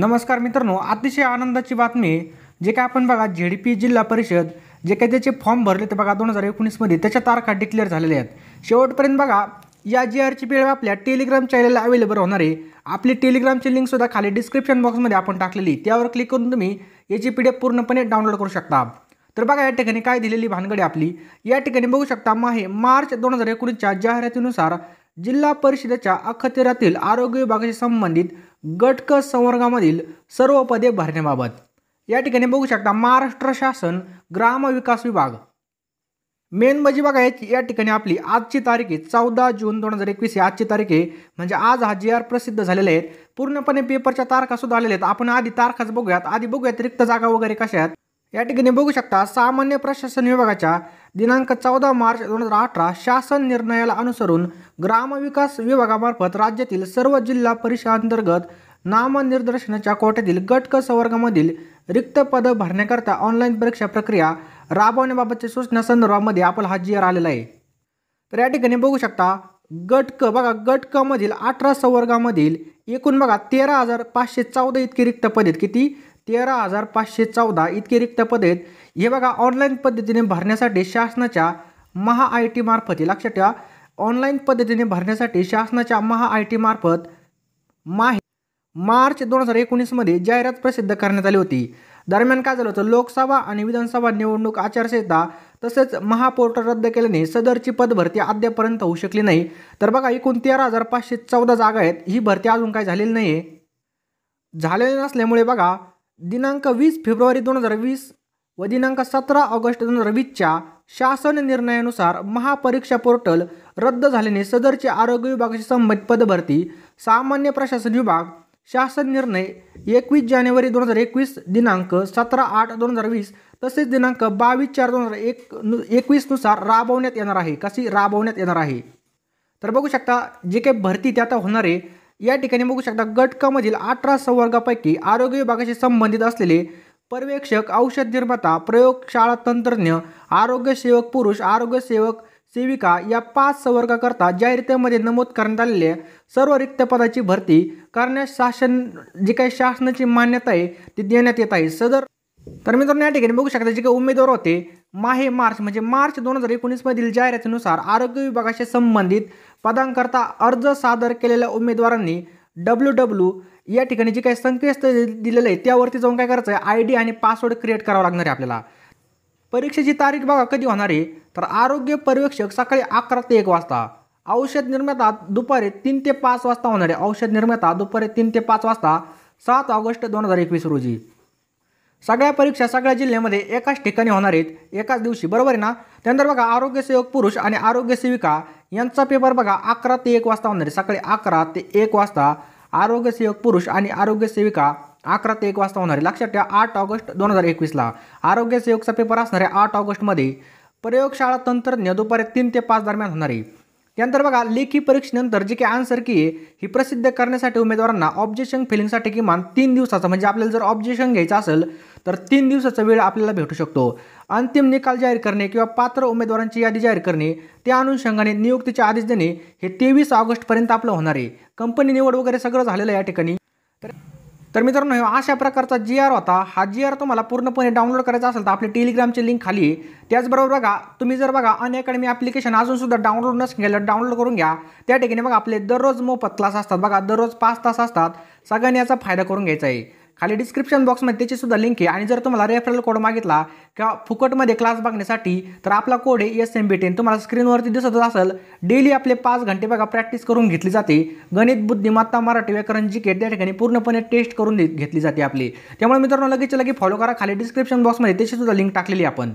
नमस्कार मित्रांनो अतिशय आनंदाची बातमी जे काय आपण बघा झेड पी जिल्हा परिषद जे काही त्याचे फॉर्म भरले ते बघा दोन हजार एकोणीसमध्ये त्याच्या तारखा डिक्लेअर झालेल्या आहेत शेवटपर्यंत बघा या जी आरची वेळ आपल्या टेलिग्राम चॅनलला अवेलेबल होणार आहे आपली टेलिग्रामची लिंकसुद्धा खाली डिस्क्रिप्शन बॉक्समध्ये आपण टाकलेली त्यावर क्लिक करून तुम्ही याची पी डी पूर्णपणे डाउनलोड करू शकता तर बघा या ठिकाणी काय दिलेली भानगडी आपली या ठिकाणी बघू शकता हे मार्च दोन हजार एकोणीसच्या जाहिरातीनुसार जिल्हा परिषदेच्या अखत्यारातील आरोग्य विभागाशी संबंधित गटक संवर्गामधील सर्व पदे भरण्याबाबत या ठिकाणी बघू शकता महाराष्ट्र शासन ग्रामविकास विभाग मेनबाजी म्हणजे बघा या ठिकाणी आपली आजची तारीख आहे चौदा जून दोन हजार एकवीस ही आजची तारीख आहे म्हणजे आज हा जी आर प्रसिद्ध झालेले आहे पूर्णपणे पेपरच्या तारखा सुद्धा आलेल्या आहेत आपण आधी तारखाच बघूयात आधी बघूयात रिक्त जागा वगैरे कशा आहेत या ठिकाणी बघू शकता सामान्य प्रशासन विभागाच्या दिनांक चौदा मार्च दोन हजार अठरा शासन निर्णयाला अनुसरून ग्रामविकास विभागामार्फत राज्यातील सर्व जिल्हा परिषदांतर्गत नामनिर्दर्शनाच्या कोट्यातील गट क संवर्गामधील रिक्त पद भरण्याकरता ऑनलाईन परीक्षा प्रक्रिया राबवण्याबाबतच्या सूचना संदर्भामध्ये आपला हा जी आलेला आहे तर या ठिकाणी बघू शकता गट क बघा गट क मधील अठरा संवर्गामधील एकूण बघा तेरा हजार पाचशे चौदा इतकी रिक्त पद आहेत किती तेरा हजार पाचशे चौदा इतकी रिक्त पद आहेत हे बघा ऑनलाईन पद्धतीने भरण्यासाठी शासनाच्या महा आय टी मार्फत लक्षात ठेवा ऑनलाईन पद्धतीने भरण्यासाठी शासनाच्या महा आय टी मार्फत माहे मार्च दोन हजार एकोणीसमध्ये जाहिरात प्रसिद्ध करण्यात आली होती दरम्यान काय झालं होतं लोकसभा आणि विधानसभा निवडणूक आचारसंहिता तसेच महापोर्टल रद्द केल्याने सदरची पदभरती अद्यापर्यंत होऊ शकली नाही तर बघा एकूण तेरा हजार पाचशे चौदा जागा आहेत ही भरती अजून काय झालेली नाही झालेली नसल्यामुळे बघा दिनांक वीस फेब्रुवारी दोन हजार वीस व दिनांक सतरा ऑगस्ट दोन हजार वीसच्या शासन निर्णयानुसार महापरीक्षा पोर्टल रद्द झाल्याने सदरचे आरोग्य विभागाशी संबंधित पदभरती सामान्य प्रशासन विभाग शासन निर्णय एकवीस जानेवारी दोन हजार एकवीस दिनांक सतरा आठ दोन हजार वीस तसेच दिनांक बावीस चार दोन हजार एक एकवीसनुसार राबवण्यात येणार आहे कशी राबवण्यात येणार आहे तर बघू शकता जे काही भरती त्या आता होणार आहे या ठिकाणी बघू शकता गटकामधील अठरा संवर्गापैकी आरोग्य विभागाशी संबंधित असलेले पर्यवेक्षक औषध निर्माता प्रयोगशाळा तंत्रज्ञ आरोग्य सेवक पुरुष आरोग्य सेवक सेविका या पाच संवर्गाकरता जाहिरातीमध्ये नमूद करण्यात आलेल्या सर्व रिक्त पदाची भरती करण्यास शासन जी काही शासनाची मान्यता आहे ती देण्यात येत आहे सदर तर मित्रांनो या ठिकाणी बघू शकता जे काही उमेदवार होते माहे मार्च म्हणजे मार्च दोन हजार एकोणीसमधील जाहिरातीनुसार आरोग्य विभागाशी संबंधित पदांकरता अर्ज सादर केलेल्या उमेदवारांनी डब्ल्यू डब्ल्यू या ठिकाणी जे काही संकेतस्थळ दिलेलं आहे त्यावरती जाऊन काय करायचं आहे आय डी आणि पासवर्ड क्रिएट करावं लागणार आहे आपल्याला परीक्षेची तारीख बघा कधी होणार आहे तर आरोग्य पर्यवेक्षक सकाळी अकरा ते एक वाजता औषध निर्माता दुपारी तीन ते पाच वाजता होणार आहे औषध निर्माता दुपारी तीन ते पाच वाजता सात ऑगस्ट दोन हजार एकवीस रोजी सगळ्या परीक्षा सगळ्या जिल्ह्यामध्ये एकाच ठिकाणी होणार आहेत एकाच दिवशी बरोबर आहे ना त्यानंतर बघा आरोग्यसेवक पुरुष आणि आरोग्य सेविका यांचा पेपर बघा अकरा ते एक वाजता होणार आहे सकाळी अकरा ते एक वाजता आरोग्यसेवक पुरुष आणि आरोग्यसेविका अकरा ते एक वाजता होणार आहे लक्षात ठेवा आठ ऑगस्ट दोन हजार एकवीसला आरोग्यसेवकचा पेपर असणार आहे आठ ऑगस्टमध्ये प्रयोगशाळा तंत्रज्ञ दुपारी तीन ते पाच दरम्यान होणार आहे त्यानंतर बघा लेखी परीक्षेनंतर जी काही आन्सर की ही प्रसिद्ध करण्यासाठी उमेदवारांना ऑब्जेक्शन फिलिंगसाठी किमान तीन दिवसाचा म्हणजे आपल्याला जर ऑब्जेक्शन घ्यायचं असेल तर तीन दिवसाचा वेळ आपल्याला भेटू शकतो अंतिम निकाल जाहीर करणे किंवा पात्र उमेदवारांची यादी जाहीर करणे त्या अनुषंगाने नियुक्तीचे आदेश देणे हे तेवीस ऑगस्टपर्यंत आपलं होणार आहे कंपनी निवड वगैरे सगळं झालेलं या ठिकाणी तर मित्रांनो हे अशा प्रकारचा जी आर होता हा जी आर तुम्हाला पूर्णपणे डाउनलोड करायचा असेल तर आपले टेलिग्रामची लिंक खाली त्याचबरोबर बघा तुम्ही जर बघा अकॅडमी ॲप्लिकेशन अजूनसुद्धा डाउनलोड नस घ्यायला डाउनलोड करून घ्या त्या ठिकाणी बघा आपले दररोज मोफत क्लास असतात बघा दररोज पाच तास असतात सगळ्यांनी याचा फायदा करून घ्यायचा आहे खाली डिस्क्रिप्शन बॉक्समध्ये त्याची सुद्धा लिंक आहे आणि जर तुम्हाला रेफरल कोड मागितला किंवा फुकटमध्ये क्लास बघण्यासाठी तर आपला कोड आहे एस एम बी टेन तुम्हाला स्क्रीनवरती दिसतच असेल डेली आपले पाच घंटे बघा प्रॅक्टिस करून घेतली जाते गणित बुद्धिमत्ता मराठी व्याकरण जी के त्या ठिकाणी पूर्णपणे टेस्ट करून घेतली जाते आपली त्यामुळे मित्रांनो लगेच लगेच फॉलो करा खाली डिस्क्रिप्शन बॉक्समध्ये त्याची सुद्धा लिंक टाकलेली आपण